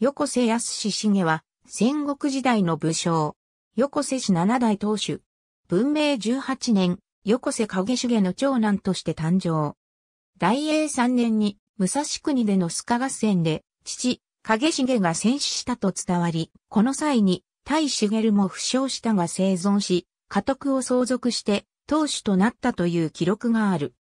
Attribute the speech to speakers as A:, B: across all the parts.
A: 横瀬
B: 康重は、戦国時代の武将。横瀬氏七代当主。文明十八年、横瀬影重の長男として誕生。大英三年に、武蔵国での須賀合戦で、父、影重が戦死したと伝わり、この際に、大茂も負傷したが生存し、家督を相続して、当主となったという記録がある。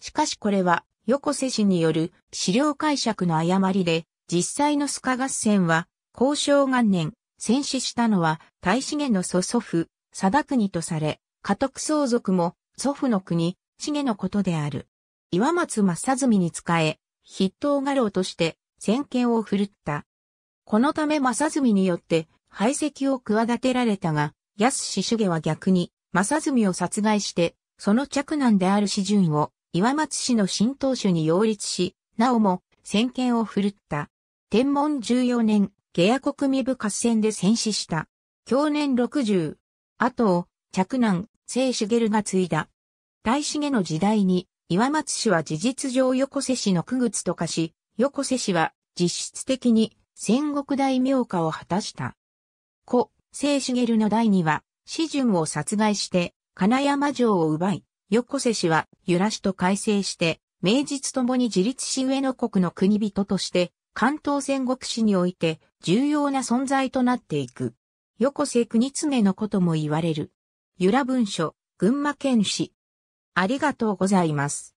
B: しかしこれは、横瀬氏による資料解釈の誤りで、実際のスカ合戦は、交渉元年、戦死したのは、大源の祖祖父、貞国とされ、家督相続も、祖父の国、茂のことである。岩松正純に仕え、筆頭画廊として、先見を振るった。このため正純によって、排斥を企てられたが、安義は逆に、正純を殺害して、その嫡男である子順を、岩松氏の新党首に擁立し、なおも、先見を振るった。天文14年、下野国身部合戦で戦死した。去年60。後を、着難、清茂が継いだ。大重の時代に、岩松氏は事実上横瀬氏の区靴と化し、横瀬氏は実質的に戦国大名家を果たした。故、清茂の代には、始順を殺害して、金山城を奪い、横瀬氏は、揺らしと改正して、名実ともに自立し上の国の国人として、関東戦国史において重要な存在となっていく。横瀬国常のことも言われる。由良文書、群馬県史。ありがとうございます。